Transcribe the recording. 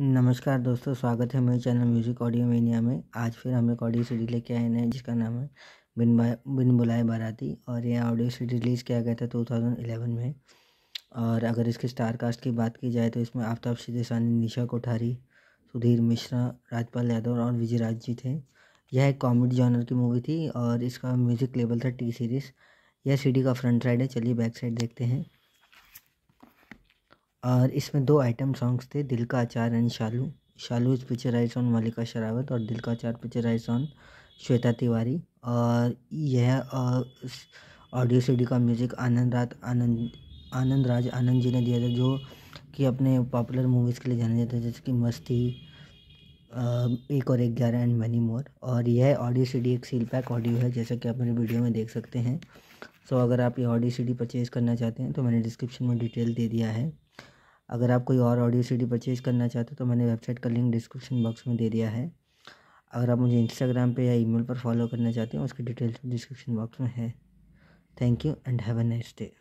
नमस्कार दोस्तों स्वागत है मेरे चैनल म्यूज़िक ऑडियो मीनिया में आज फिर हम एक ऑडियो सीडी लेके आए हैं जिसका नाम है बिन बिन बुलाए बाराती और यह ऑडियो सीडी रिलीज़ किया गया था 2011 में और अगर इसके स्टार कास्ट की बात की जाए तो इसमें आफ्ताब सिदेसानी निशा कोठारी सुधीर मिश्रा राजपाल यादव और विजय राज जी थे यह एक कॉमेडी जॉनर की मूवी थी और इसका म्यूज़िक लेबल था टी सीरीज़ यह सीडी का फ्रंट साइड है चलिए बैक साइड देखते हैं और इसमें दो आइटम सॉन्ग्स थे Dil Ka Achar and Shalu Shalu is eyes on Mallika Sherawat और Dil Ka Achar picture eyes on Shweta Tiwari और यह ऑडियो सीडी का म्यूज़िक आनंद रात आनंद आनंद राज आनंद जी ने दिया था जो कि अपने पॉपुलर मूवीज़ के लिए जाने जाते हैं जैसे कि मस्ती एक और एक ग्यारह एंड मनी मोर और यह ऑडियो सीडी एक सील पैक ऑडियो है जैसा कि आप मेरे वीडियो में देख सकते हैं सो अगर आप ये ऑडियो सीडी परचेज़ करना चाहते हैं तो मैंने डिस्क्रिप्शन में डिटेल दे दिया है अगर आप कोई और ऑडियो सीडी परचेज़ करना चाहते हो तो मैंने वेबसाइट का लिंक डिस्क्रिप्शन बॉक्स में दे दिया है अगर आप मुझे इंस्टाग्राम पे या ईमेल पर फॉलो करना चाहते हो उसकी डिटेल्स डिस्क्रिप्शन बॉक्स में है thank you and have a nice day